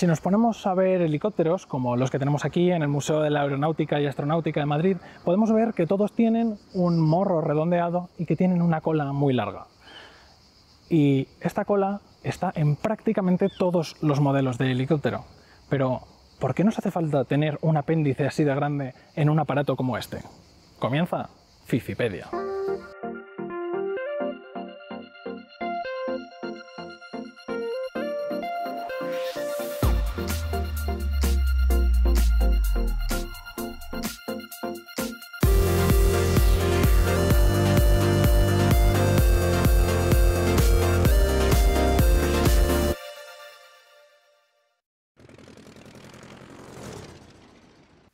Si nos ponemos a ver helicópteros, como los que tenemos aquí en el Museo de la Aeronáutica y Astronáutica de Madrid, podemos ver que todos tienen un morro redondeado y que tienen una cola muy larga. Y esta cola está en prácticamente todos los modelos de helicóptero. Pero, ¿por qué nos hace falta tener un apéndice así de grande en un aparato como este? Comienza Fifipedia.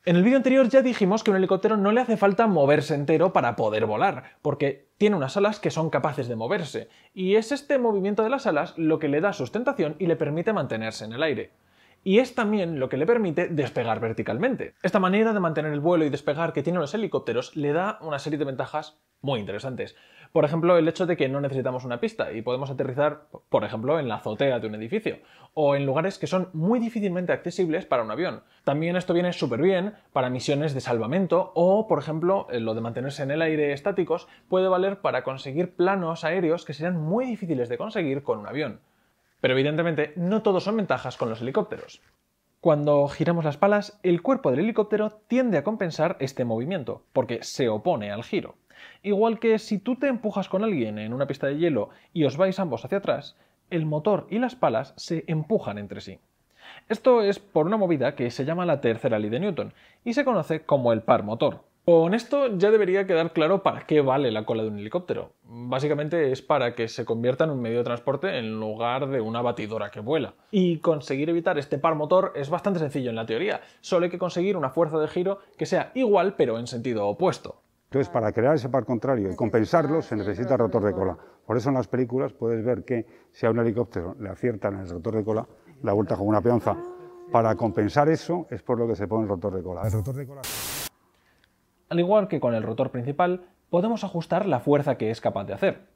En el vídeo anterior ya dijimos que un helicóptero no le hace falta moverse entero para poder volar, porque tiene unas alas que son capaces de moverse, y es este movimiento de las alas lo que le da sustentación y le permite mantenerse en el aire y es también lo que le permite despegar verticalmente. Esta manera de mantener el vuelo y despegar que tienen los helicópteros le da una serie de ventajas muy interesantes. Por ejemplo, el hecho de que no necesitamos una pista y podemos aterrizar, por ejemplo, en la azotea de un edificio o en lugares que son muy difícilmente accesibles para un avión. También esto viene súper bien para misiones de salvamento o, por ejemplo, eh, lo de mantenerse en el aire estáticos puede valer para conseguir planos aéreos que serían muy difíciles de conseguir con un avión. Pero evidentemente no todos son ventajas con los helicópteros. Cuando giramos las palas, el cuerpo del helicóptero tiende a compensar este movimiento, porque se opone al giro. Igual que si tú te empujas con alguien en una pista de hielo y os vais ambos hacia atrás, el motor y las palas se empujan entre sí. Esto es por una movida que se llama la tercera ley de Newton y se conoce como el par motor. Con esto ya debería quedar claro para qué vale la cola de un helicóptero. Básicamente es para que se convierta en un medio de transporte en lugar de una batidora que vuela. Y conseguir evitar este par motor es bastante sencillo en la teoría, solo hay que conseguir una fuerza de giro que sea igual pero en sentido opuesto. Entonces, para crear ese par contrario y compensarlo, se necesita rotor de cola. Por eso en las películas puedes ver que si a un helicóptero le aciertan el rotor de cola, la vuelta con una peonza. Para compensar eso es por lo que se pone El rotor de cola... Al igual que con el rotor principal, podemos ajustar la fuerza que es capaz de hacer.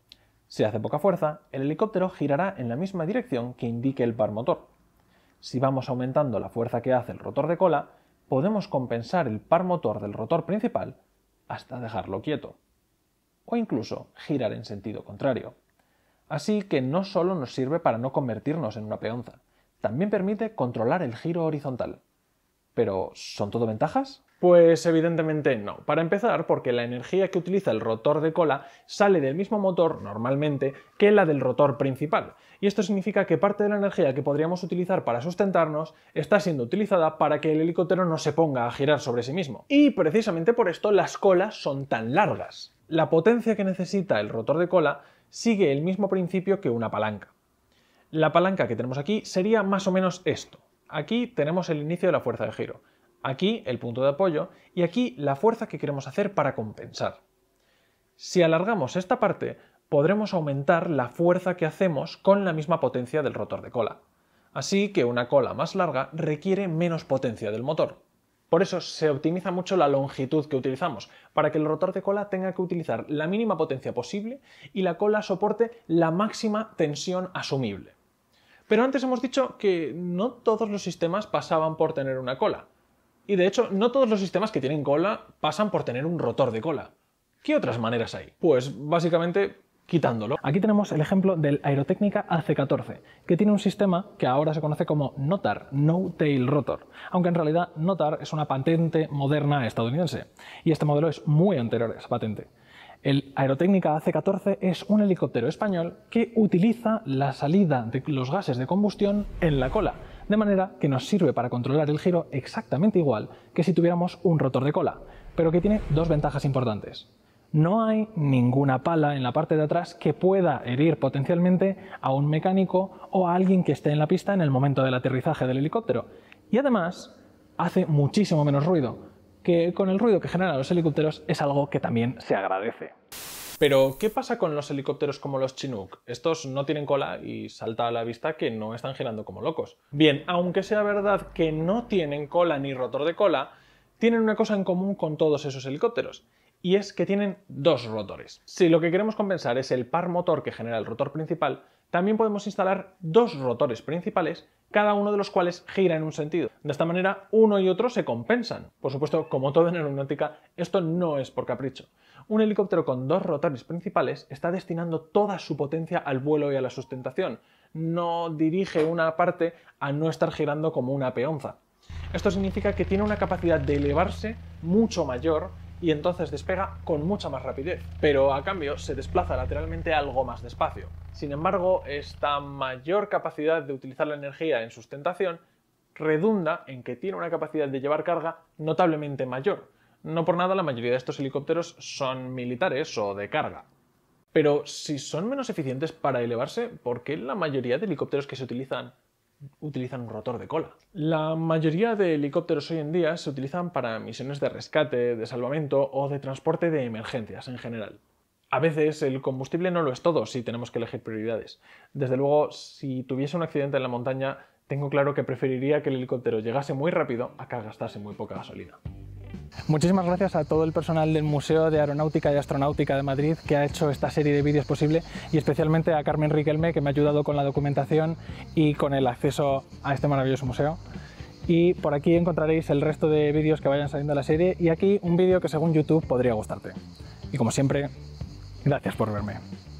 Si hace poca fuerza, el helicóptero girará en la misma dirección que indique el par motor. Si vamos aumentando la fuerza que hace el rotor de cola, podemos compensar el par motor del rotor principal hasta dejarlo quieto, o incluso girar en sentido contrario. Así que no solo nos sirve para no convertirnos en una peonza, también permite controlar el giro horizontal. Pero, ¿son todo ventajas? Pues evidentemente no. Para empezar, porque la energía que utiliza el rotor de cola sale del mismo motor, normalmente, que la del rotor principal. Y esto significa que parte de la energía que podríamos utilizar para sustentarnos está siendo utilizada para que el helicóptero no se ponga a girar sobre sí mismo. Y precisamente por esto las colas son tan largas. La potencia que necesita el rotor de cola sigue el mismo principio que una palanca. La palanca que tenemos aquí sería más o menos esto. Aquí tenemos el inicio de la fuerza de giro aquí el punto de apoyo y aquí la fuerza que queremos hacer para compensar. Si alargamos esta parte, podremos aumentar la fuerza que hacemos con la misma potencia del rotor de cola. Así que una cola más larga requiere menos potencia del motor. Por eso se optimiza mucho la longitud que utilizamos, para que el rotor de cola tenga que utilizar la mínima potencia posible y la cola soporte la máxima tensión asumible. Pero antes hemos dicho que no todos los sistemas pasaban por tener una cola. Y de hecho, no todos los sistemas que tienen cola pasan por tener un rotor de cola. ¿Qué otras maneras hay? Pues básicamente quitándolo. Aquí tenemos el ejemplo del Aerotécnica AC14, que tiene un sistema que ahora se conoce como NOTAR, No Tail Rotor, aunque en realidad NOTAR es una patente moderna estadounidense, y este modelo es muy anterior a esa patente. El Aerotécnica AC-14 es un helicóptero español que utiliza la salida de los gases de combustión en la cola, de manera que nos sirve para controlar el giro exactamente igual que si tuviéramos un rotor de cola, pero que tiene dos ventajas importantes. No hay ninguna pala en la parte de atrás que pueda herir potencialmente a un mecánico o a alguien que esté en la pista en el momento del aterrizaje del helicóptero. Y además, hace muchísimo menos ruido, que con el ruido que generan los helicópteros es algo que también se agradece. Pero, ¿qué pasa con los helicópteros como los Chinook? Estos no tienen cola y salta a la vista que no están girando como locos. Bien, aunque sea verdad que no tienen cola ni rotor de cola, tienen una cosa en común con todos esos helicópteros, y es que tienen dos rotores. Si lo que queremos compensar es el par motor que genera el rotor principal, también podemos instalar dos rotores principales cada uno de los cuales gira en un sentido. De esta manera, uno y otro se compensan. Por supuesto, como todo en aeronáutica, esto no es por capricho. Un helicóptero con dos rotores principales está destinando toda su potencia al vuelo y a la sustentación. No dirige una parte a no estar girando como una peonza. Esto significa que tiene una capacidad de elevarse mucho mayor y entonces despega con mucha más rapidez, pero a cambio se desplaza lateralmente algo más despacio. Sin embargo, esta mayor capacidad de utilizar la energía en sustentación redunda en que tiene una capacidad de llevar carga notablemente mayor. No por nada la mayoría de estos helicópteros son militares o de carga. Pero si son menos eficientes para elevarse, ¿por qué la mayoría de helicópteros que se utilizan utilizan un rotor de cola. La mayoría de helicópteros hoy en día se utilizan para misiones de rescate, de salvamento o de transporte de emergencias en general. A veces el combustible no lo es todo si tenemos que elegir prioridades. Desde luego, si tuviese un accidente en la montaña, tengo claro que preferiría que el helicóptero llegase muy rápido a que gastase muy poca gasolina. Muchísimas gracias a todo el personal del Museo de Aeronáutica y Astronáutica de Madrid que ha hecho esta serie de vídeos posible y especialmente a Carmen Riquelme que me ha ayudado con la documentación y con el acceso a este maravilloso museo. Y por aquí encontraréis el resto de vídeos que vayan saliendo a la serie y aquí un vídeo que según YouTube podría gustarte. Y como siempre, gracias por verme.